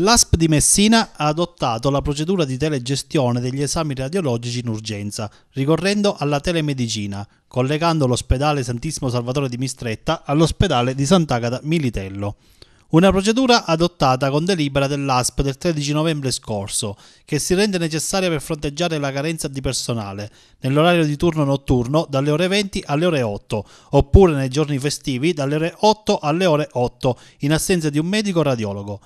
L'ASP di Messina ha adottato la procedura di telegestione degli esami radiologici in urgenza, ricorrendo alla telemedicina, collegando l'ospedale Santissimo Salvatore di Mistretta all'ospedale di Sant'Agata Militello. Una procedura adottata con delibera dell'ASP del 13 novembre scorso, che si rende necessaria per fronteggiare la carenza di personale nell'orario di turno notturno dalle ore 20 alle ore 8, oppure nei giorni festivi dalle ore 8 alle ore 8, in assenza di un medico radiologo.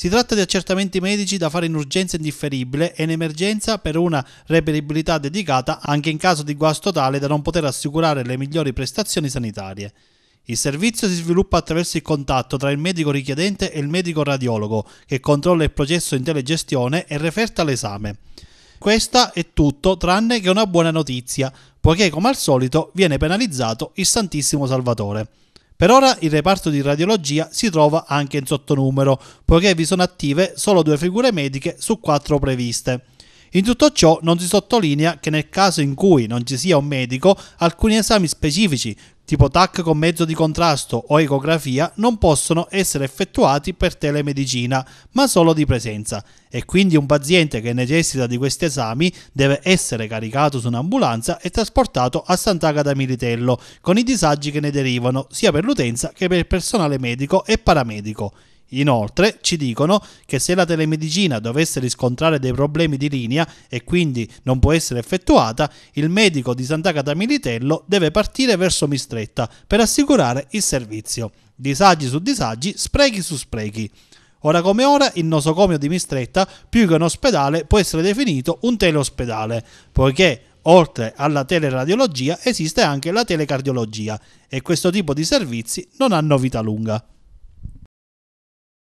Si tratta di accertamenti medici da fare in urgenza indifferibile e in emergenza per una reperibilità dedicata anche in caso di guasto tale da non poter assicurare le migliori prestazioni sanitarie. Il servizio si sviluppa attraverso il contatto tra il medico richiedente e il medico radiologo che controlla il processo in telegestione e referta l'esame. Questa è tutto tranne che una buona notizia, poiché come al solito viene penalizzato il Santissimo Salvatore. Per ora il reparto di radiologia si trova anche in sottonumero, poiché vi sono attive solo due figure mediche su quattro previste. In tutto ciò non si sottolinea che nel caso in cui non ci sia un medico, alcuni esami specifici, tipo TAC con mezzo di contrasto o ecografia, non possono essere effettuati per telemedicina, ma solo di presenza e quindi un paziente che necessita di questi esami deve essere caricato su un'ambulanza e trasportato a Sant'Agata Militello, con i disagi che ne derivano sia per l'utenza che per il personale medico e paramedico. Inoltre ci dicono che se la telemedicina dovesse riscontrare dei problemi di linea e quindi non può essere effettuata, il medico di Sant'Agata Militello deve partire verso Mistretta per assicurare il servizio. Disagi su disagi, sprechi su sprechi. Ora come ora il nosocomio di Mistretta, più che un ospedale, può essere definito un teleospedale, poiché oltre alla teleradiologia esiste anche la telecardiologia e questo tipo di servizi non hanno vita lunga.